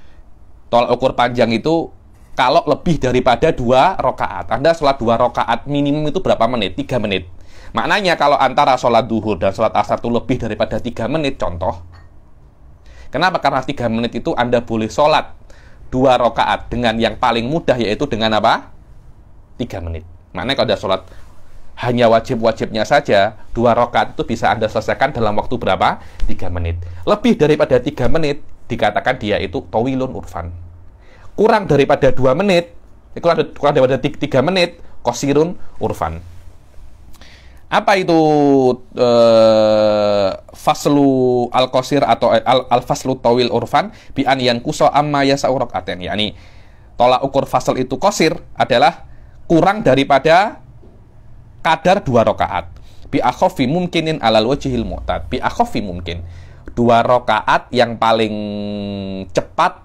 tolak ukur panjang itu kalau lebih daripada dua rokaat. Anda sholat dua rokaat minimum itu berapa menit? Tiga menit. Maknanya kalau antara sholat duhur dan sholat asar itu lebih daripada tiga menit, contoh. Kenapa? Karena tiga menit itu Anda boleh sholat dua rokaat dengan yang paling mudah yaitu dengan apa? Tiga menit. Maknanya kalau Anda sholat hanya wajib-wajibnya saja, dua rokaat itu bisa Anda selesaikan dalam waktu berapa? Tiga menit. Lebih daripada tiga menit, dikatakan dia itu towilun urfan. Kurang daripada dua menit, eh, kurang, daripada tiga menit, kosirun urfan. Apa itu uh, faslu eh, al kosir atau al, al faslu tawil urfan bi an yang kuso amma yasaurok aten yakni tolak ukur fasl itu kosir adalah kurang daripada kadar dua rokaat bi akhofi mungkinin alal wajihil mu'tad bi akhofi mungkin dua rokaat yang paling cepat,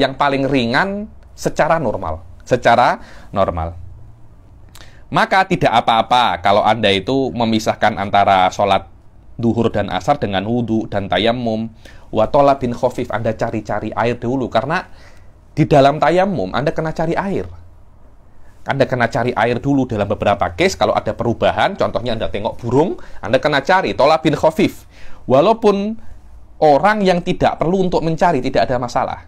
yang paling ringan secara normal. Secara normal. Maka tidak apa-apa kalau Anda itu memisahkan antara sholat duhur dan asar dengan wudhu dan tayamum. Watola bin khofif Anda cari-cari air dulu karena di dalam tayamum Anda kena cari air. Anda kena cari air dulu dalam beberapa case kalau ada perubahan, contohnya Anda tengok burung, Anda kena cari tola bin khofif. Walaupun orang yang tidak perlu untuk mencari tidak ada masalah.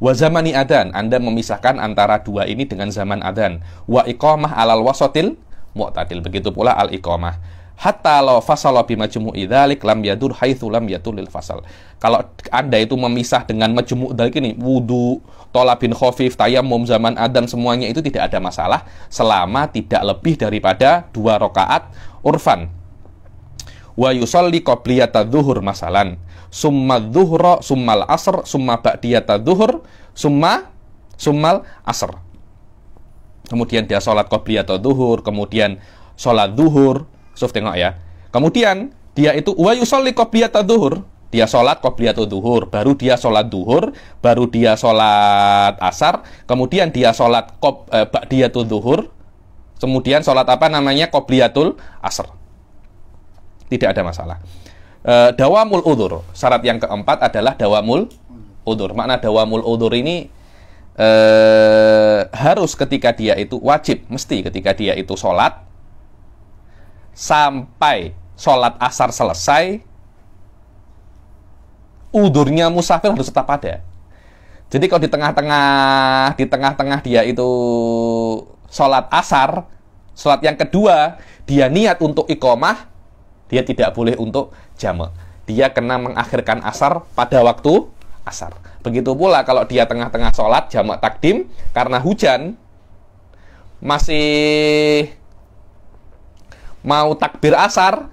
Wa zamani adan, Anda memisahkan antara dua ini dengan zaman adan. Wa iqamah alal wasatil mu'tadil. Begitu pula al iqamah. Hatta lo fasala bi majmu'i dzalik lam yadur haitsu lam yatul fasal. Kalau Anda itu memisah dengan majmu' dzalik ini wudu, tolabin khafif, tayamum zaman adan semuanya itu tidak ada masalah selama tidak lebih daripada dua rokaat urfan wa yusalli qabliyata zuhur masalan summa dhuhra summal asr summa ba'diyata zuhur summa summal asr kemudian dia sholat qabliyata zuhur kemudian sholat duhur. suf tengok ya kemudian dia itu wa yusalli qabliyata zuhur dia sholat qobliyatu duhur, baru dia sholat duhur, baru dia sholat asar, kemudian dia sholat kop eh, ba'diyatu duhur, kemudian sholat apa namanya qobliyatul asar tidak ada masalah. E, dawamul udur. Syarat yang keempat adalah dawamul udur. Makna dawamul udur ini e, harus ketika dia itu wajib, mesti ketika dia itu sholat sampai sholat asar selesai, udurnya musafir harus tetap ada. Jadi kalau di tengah-tengah, di tengah-tengah dia itu sholat asar, sholat yang kedua, dia niat untuk ikomah, dia tidak boleh untuk jamak. Dia kena mengakhirkan asar pada waktu asar. Begitu pula kalau dia tengah-tengah sholat jamak takdim karena hujan masih mau takbir asar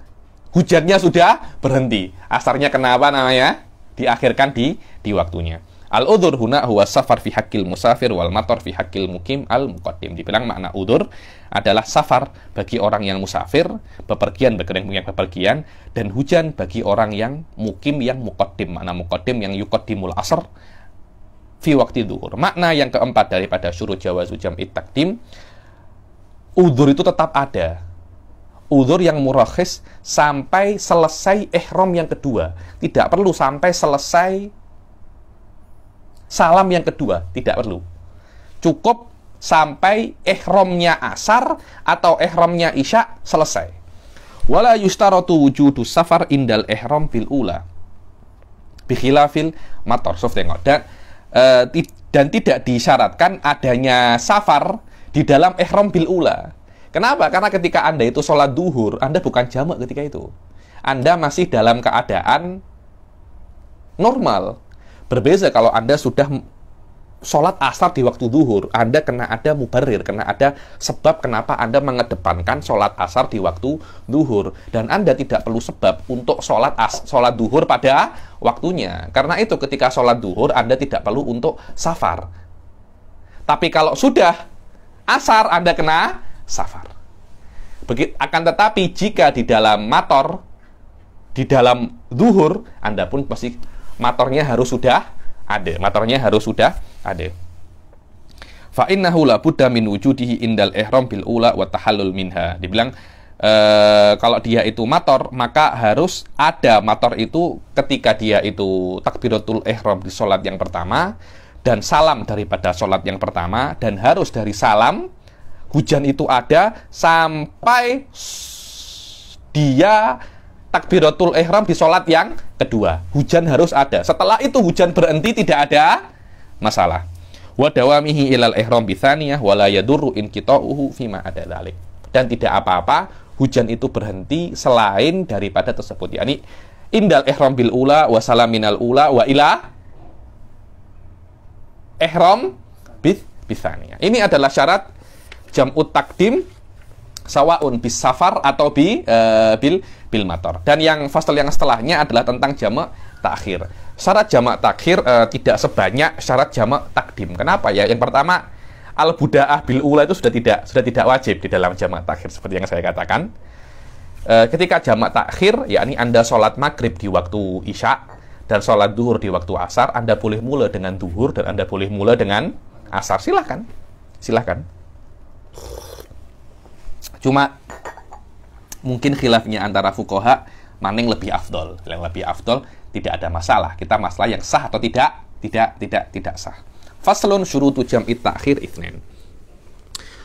hujannya sudah berhenti asarnya kenapa namanya diakhirkan di di waktunya Al udur huna huwa safar fi hakil musafir wal mator fi hakil mukim al muqaddim. Dibilang makna udur adalah safar bagi orang yang musafir, bepergian bagi orang yang bepergian, dan hujan bagi orang yang mukim yang mukotim, Makna mukotim yang yukotimul asr fi waktu duhur. Makna yang keempat daripada suruh jawa sujam itakdim udur itu tetap ada. Udur yang murahis sampai selesai ihram yang kedua. Tidak perlu sampai selesai Salam yang kedua tidak perlu. Cukup sampai ehromnya asar atau ehromnya isya selesai. Wala yustarotu wujudu safar indal ihram bil ula. Bikhilafil mator. Sof tengok. Dan, eh, dan tidak disyaratkan adanya safar di dalam ehrom bil ula. Kenapa? Karena ketika Anda itu sholat duhur, Anda bukan jamak ketika itu. Anda masih dalam keadaan normal. Berbeza kalau Anda sudah sholat asar di waktu duhur, Anda kena ada mubarir, kena ada sebab kenapa Anda mengedepankan sholat asar di waktu duhur. Dan Anda tidak perlu sebab untuk sholat, as, sholat duhur pada waktunya. Karena itu ketika sholat duhur, Anda tidak perlu untuk safar. Tapi kalau sudah asar, Anda kena safar. Begit, akan tetapi jika di dalam motor di dalam duhur, Anda pun pasti Matornya harus sudah ada Matornya harus sudah ada fa innahu la budda min wujudihi indal ihram bil ula wa tahallul minha dibilang e, kalau dia itu mator maka harus ada mator itu ketika dia itu takbiratul ihram di salat yang pertama dan salam daripada salat yang pertama dan harus dari salam hujan itu ada sampai dia takbiratul ihram di sholat yang kedua. Hujan harus ada. Setelah itu hujan berhenti tidak ada masalah. wadawamihi ilal ihram bithaniyah wala yaduru yadurru in qita'uhu fima ada dalik. Dan tidak apa-apa hujan itu berhenti selain daripada tersebut. ini indal ihram bil ula wa salaminal ula wa ila ihram bith bithaniyah. Ini adalah syarat jam'ut takdim sawaun bis safar atau bi e, bil bil mator. Dan yang fasal yang setelahnya adalah tentang jamak takhir. Syarat jamak takhir e, tidak sebanyak syarat jamak takdim. Kenapa ya? Yang pertama al budaah bil ula itu sudah tidak sudah tidak wajib di dalam jamak takhir seperti yang saya katakan. e, ketika jamak takhir yakni Anda sholat maghrib di waktu isya dan sholat duhur di waktu asar, Anda boleh mula dengan duhur dan Anda boleh mula dengan asar. Silahkan. Silahkan. Cuma mungkin khilafnya antara fukoha maning lebih afdol. Yang lebih afdol tidak ada masalah. Kita masalah yang sah atau tidak, tidak, tidak, tidak sah. Faslun syurutu jam itakhir itsnin.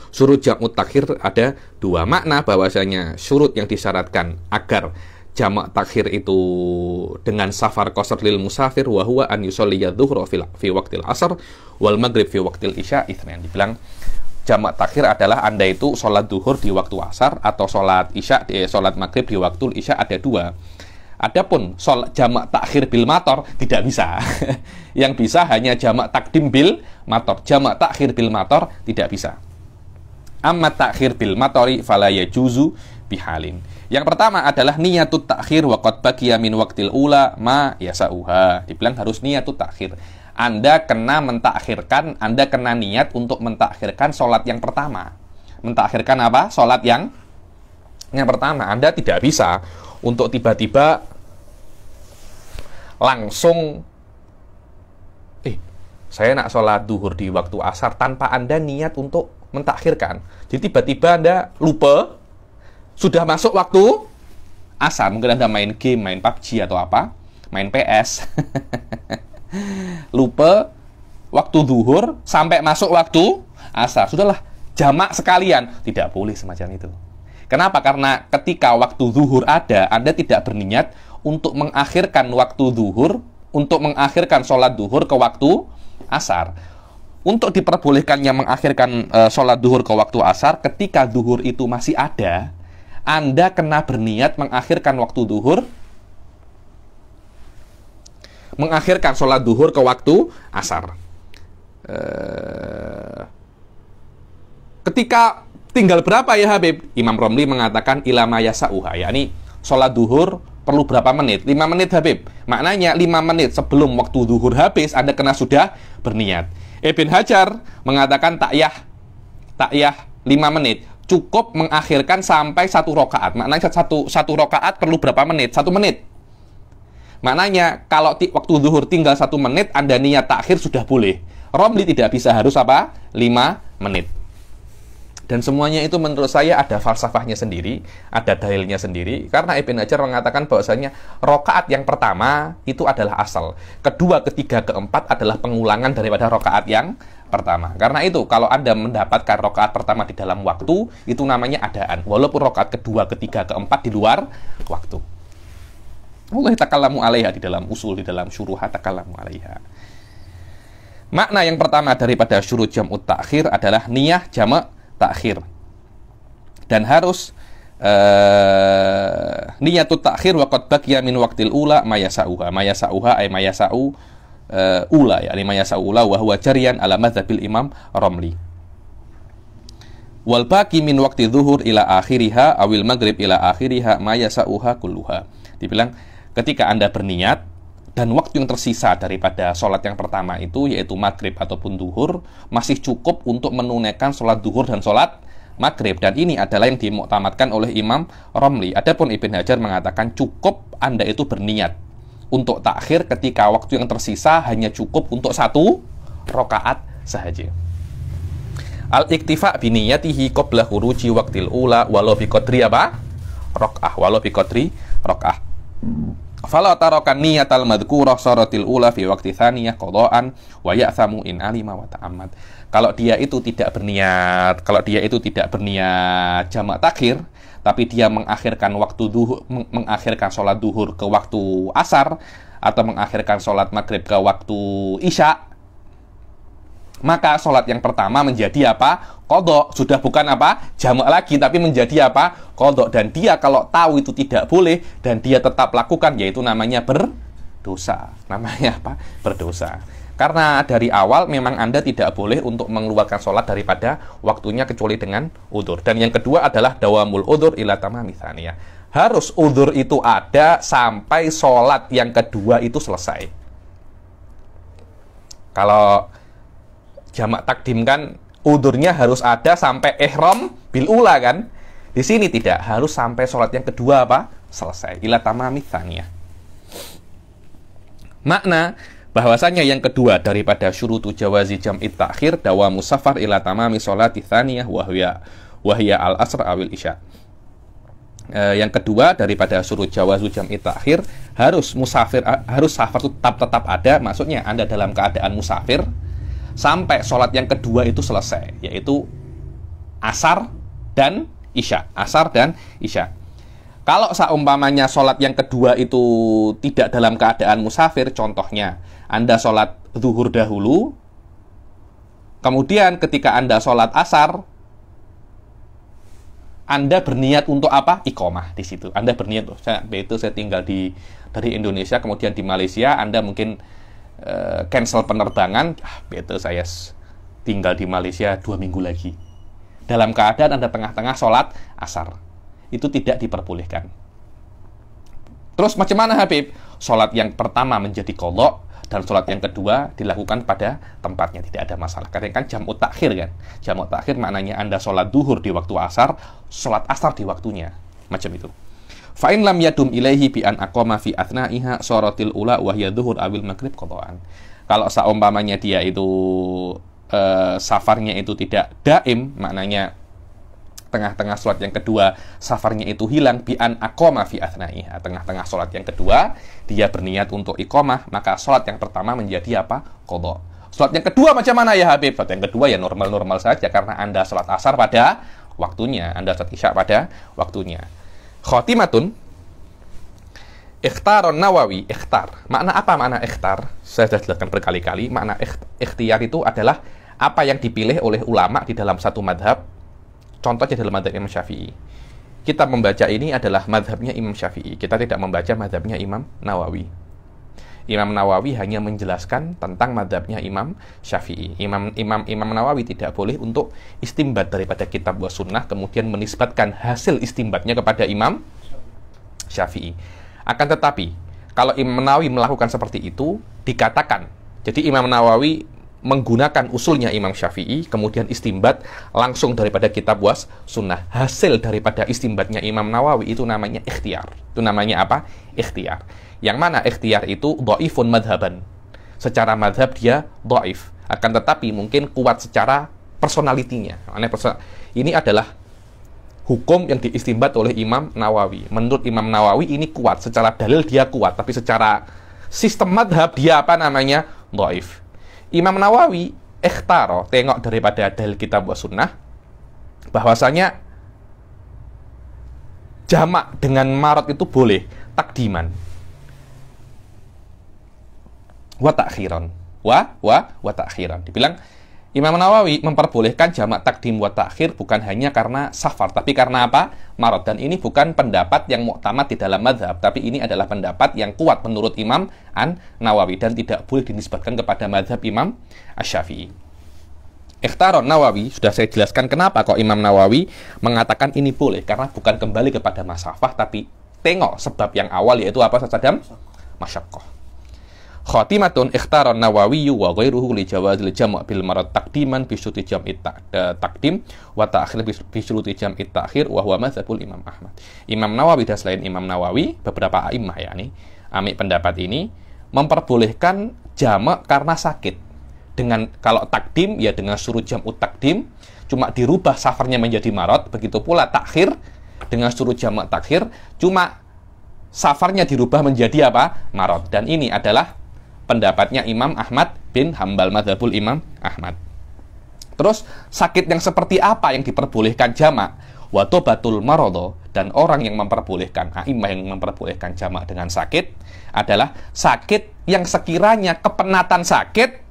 Surut jam takhir ada dua makna bahwasanya surut yang disyaratkan agar jamak takhir itu dengan safar qasar lil musafir wa huwa an yusalliya dhuhra fi waqtil asar wal maghrib fi waqtil isya itsnin dibilang jamak takhir adalah Anda itu sholat duhur di waktu asar atau sholat isya, eh, sholat maghrib di waktu isya ada dua. Adapun sholat jamak takhir bil mator tidak bisa. yang bisa hanya jamak takdim bil mator. Jamak takhir bil mator tidak bisa. Amma takhir bil matori falaya juzu bihalin. Yang pertama adalah niatut takhir waqad bagiya min waktil ula ma yasauha. Dibilang harus niatut takhir. Anda kena mentakhirkan, Anda kena niat untuk mentakhirkan sholat yang pertama. Mentakhirkan apa? Sholat yang yang pertama. Anda tidak bisa untuk tiba-tiba langsung eh saya nak sholat duhur di waktu asar tanpa Anda niat untuk mentakhirkan. Jadi tiba-tiba Anda lupa sudah masuk waktu asar. Mungkin Anda main game, main PUBG atau apa, main PS. lupa waktu duhur sampai masuk waktu asar. Sudahlah, jamak sekalian. Tidak boleh semacam itu. Kenapa? Karena ketika waktu zuhur ada, Anda tidak berniat untuk mengakhirkan waktu zuhur, untuk mengakhirkan sholat zuhur ke waktu asar. Untuk diperbolehkannya mengakhirkan e, sholat zuhur ke waktu asar, ketika zuhur itu masih ada, Anda kena berniat mengakhirkan waktu zuhur mengakhirkan sholat duhur ke waktu asar. Eh, ketika tinggal berapa ya Habib? Imam Romli mengatakan ilama uha, yakni sholat duhur perlu berapa menit? 5 menit Habib. Maknanya 5 menit sebelum waktu duhur habis Anda kena sudah berniat. Ibn Hajar mengatakan takyah takyah 5 menit cukup mengakhirkan sampai satu rokaat. Maknanya satu satu rokaat perlu berapa menit? Satu menit. Maknanya kalau waktu zuhur tinggal satu menit, Anda niat takhir sudah boleh. Romli tidak bisa harus apa? 5 menit. Dan semuanya itu menurut saya ada falsafahnya sendiri, ada dalilnya sendiri. Karena Ibn Hajar mengatakan bahwasanya rokaat yang pertama itu adalah asal. Kedua, ketiga, keempat adalah pengulangan daripada rokaat yang pertama. Karena itu, kalau Anda mendapatkan rokaat pertama di dalam waktu, itu namanya adaan. Walaupun rokaat kedua, ketiga, keempat di luar waktu. Allah takalamu alaiha di dalam usul, di dalam syuruh takalamu alaiha. Makna yang pertama daripada syuruh jam'ut takhir adalah niyah jamak takhir. Dan harus uh, eh, niyatu takhir waqad baqiya min waktil ula mayasa'uha. Mayasa'uha ay mayasa'u uh, ula, ini mayasa'u ula wa huwa jarian ala madhabil imam Romli. Wal baqi min wakti zuhur ila akhiriha awil maghrib ila akhiriha mayasa'uha kulluha. Dibilang ketika Anda berniat dan waktu yang tersisa daripada sholat yang pertama itu yaitu maghrib ataupun duhur masih cukup untuk menunaikan sholat duhur dan sholat maghrib dan ini adalah yang dimuktamadkan oleh Imam Romli. Adapun Ibn Hajar mengatakan cukup Anda itu berniat untuk takhir ketika waktu yang tersisa hanya cukup untuk satu rokaat sahaja. Al-iktifa biniyatihi qabla khuruji waqtil ula walau biqadri apa? Rok'ah, walau biqadri rok'ah. Fala tarokan niyatal madkurah sorotil ula fi waktu thaniyah kodoan wa ya'thamu in alima wa ta'amad. Kalau dia itu tidak berniat, kalau dia itu tidak berniat jamak takhir, tapi dia mengakhirkan waktu duhur, mengakhirkan sholat duhur ke waktu asar, atau mengakhirkan sholat maghrib ke waktu isya, maka sholat yang pertama menjadi apa? kodok sudah bukan apa jamak lagi tapi menjadi apa kodok dan dia kalau tahu itu tidak boleh dan dia tetap lakukan yaitu namanya berdosa namanya apa berdosa karena dari awal memang Anda tidak boleh untuk mengeluarkan sholat daripada waktunya kecuali dengan udur. Dan yang kedua adalah dawamul udur ila ya. Harus udur itu ada sampai sholat yang kedua itu selesai. Kalau jamak takdim kan udurnya harus ada sampai ihram bil ula kan. Di sini tidak harus sampai sholat yang kedua apa? Selesai. Ila tamami Makna bahwasanya yang kedua daripada syurutu jawazi jam itakhir dawa musafar ila tamami sholati thaniyah wahya wahya al asr awil isya. E, yang kedua daripada suruh jawazu jam itakhir harus musafir harus safar tetap tetap ada maksudnya Anda dalam keadaan musafir sampai sholat yang kedua itu selesai, yaitu asar dan isya. Asar dan isya. Kalau seumpamanya sholat yang kedua itu tidak dalam keadaan musafir, contohnya Anda sholat zuhur dahulu, kemudian ketika Anda sholat asar, anda berniat untuk apa? Ikomah di situ. Anda berniat, saya, itu saya tinggal di dari Indonesia, kemudian di Malaysia, Anda mungkin uh, cancel penerbangan, ah, betul saya tinggal di Malaysia dua minggu lagi. Dalam keadaan Anda tengah-tengah sholat asar. Itu tidak diperbolehkan. Terus macam mana Habib? Sholat yang pertama menjadi kolok, dan sholat yang kedua dilakukan pada tempatnya tidak ada masalah karena kan jam utakhir kan jam utakhir maknanya anda sholat duhur di waktu asar sholat asar di waktunya macam itu Fa'in lam yadum ilaihi bi an aqama fi athnaiha sorotil ula wahya dhuhur awil maghrib kotoan. Kalau seumpamanya dia itu eh, safarnya itu tidak daim, maknanya tengah-tengah sholat yang kedua safarnya itu hilang bi an aqama fi athnaiha. Tengah-tengah sholat yang kedua dia berniat untuk iqamah, maka sholat yang pertama menjadi apa? koto? Sholat yang kedua macam mana ya Habib? Sholat yang kedua ya normal-normal saja karena Anda sholat asar pada waktunya, Anda sholat isya pada waktunya. Khotimatun Ikhtaron Nawawi Ikhtar Makna apa makna ikhtar? Saya sudah jelaskan berkali-kali Makna ikhtiar itu adalah Apa yang dipilih oleh ulama di dalam satu madhab Contohnya dalam madhab Imam Syafi'i Kita membaca ini adalah madhabnya Imam Syafi'i Kita tidak membaca madhabnya Imam Nawawi Imam Nawawi hanya menjelaskan tentang madhabnya Imam Syafi'i. Imam Imam Imam Nawawi tidak boleh untuk istimbat daripada kitab wa sunnah kemudian menisbatkan hasil istimbatnya kepada Imam Syafi'i. Akan tetapi, kalau Imam Nawawi melakukan seperti itu, dikatakan. Jadi Imam Nawawi menggunakan usulnya Imam Syafi'i, kemudian istimbat langsung daripada kitab was sunnah. Hasil daripada istimbatnya Imam Nawawi itu namanya ikhtiar. Itu namanya apa? Ikhtiar. Yang mana ikhtiar itu do'ifun madhaban. Secara madhab dia do'if. Akan tetapi mungkin kuat secara personalitinya. Ini adalah hukum yang diistimbat oleh Imam Nawawi. Menurut Imam Nawawi ini kuat, secara dalil dia kuat, tapi secara sistem madhab dia apa namanya? Doif. Imam Nawawi ikhtaro, tengok daripada dalil kitab wa sunnah, bahwasanya jamak dengan marot itu boleh, takdiman wa ta'khiran. Wa wa wa ta'khiran. Dibilang Imam Nawawi memperbolehkan jamak takdim wa takhir bukan hanya karena safar, tapi karena apa? Marot. Dan ini bukan pendapat yang muktamad di dalam madhab, tapi ini adalah pendapat yang kuat menurut Imam An Nawawi dan tidak boleh dinisbatkan kepada madhab Imam Asyafi'i. Ikhtaron Nawawi, sudah saya jelaskan kenapa kok Imam Nawawi mengatakan ini boleh, karena bukan kembali kepada masafah, tapi tengok sebab yang awal yaitu apa, Sadam? Masyakoh Khotimatun ikhtaran Nawawi wa ghairuhu li jawazil jam' bil marad taqdiman bi jam' jam'i eh, taqdim wa ta'khir bi syuruti jam'i ta'khir wa huwa mazhabul Imam Ahmad. Imam Nawawi dan selain Imam Nawawi beberapa a'immah yakni amik pendapat ini memperbolehkan jamak karena sakit. Dengan kalau takdim ya dengan suruh jam utakdim, cuma dirubah safarnya menjadi marot, begitu pula takhir dengan suruh jamak takhir cuma safarnya dirubah menjadi apa? marot. Dan ini adalah pendapatnya Imam Ahmad bin Hambal Madhabul Imam Ahmad. Terus sakit yang seperti apa yang diperbolehkan jamak? batul marodo dan orang yang memperbolehkan imam yang memperbolehkan jamak dengan sakit adalah sakit yang sekiranya kepenatan sakit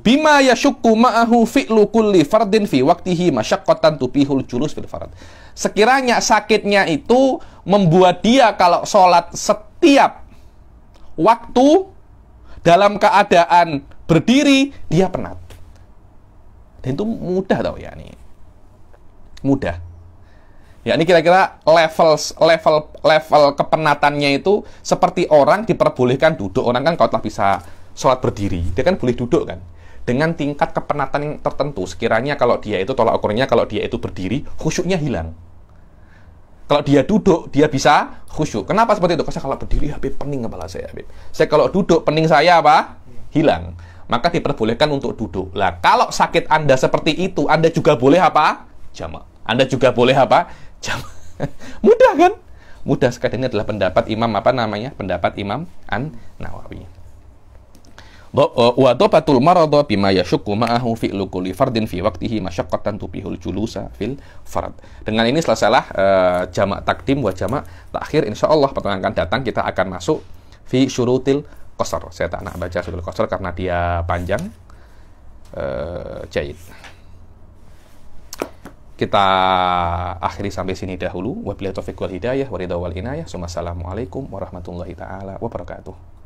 Bima yasyukku ma'ahu fi'lu kulli fardin fi waktihi masyakotan tupihul julus fil fard. Sekiranya sakitnya itu membuat dia kalau sholat setiap waktu dalam keadaan berdiri dia penat. Dan itu mudah tau ya ini Mudah. Ya ini kira-kira level level level kepenatannya itu seperti orang diperbolehkan duduk. Orang kan kalau telah bisa sholat berdiri, dia kan boleh duduk kan dengan tingkat kepenatan yang tertentu sekiranya kalau dia itu tolak ukurnya kalau dia itu berdiri khusyuknya hilang kalau dia duduk dia bisa khusyuk kenapa seperti itu karena kalau berdiri Habib pening kepala saya Habib saya kalau duduk pening saya apa hilang maka diperbolehkan untuk duduk lah kalau sakit anda seperti itu anda juga boleh apa jamak anda juga boleh apa jamak mudah kan mudah sekali ini adalah pendapat imam apa namanya pendapat imam an nawawi E, wa dhabatul maradha bima yashukku ma'ahu fardin fi waqtihi masyaqqatan tubihul julusa fil fard. Dengan ini selesailah uh, jamak takdim wa jamak takhir insyaallah pertemuan akan datang kita akan masuk fi syurutil qasar. Saya tak nak baca syurutil qasar karena dia panjang. Uh, jahit. Kita akhiri sampai sini dahulu. Wabillahi taufiq wal hidayah wa wal inayah. Assalamualaikum warahmatullahi taala wabarakatuh.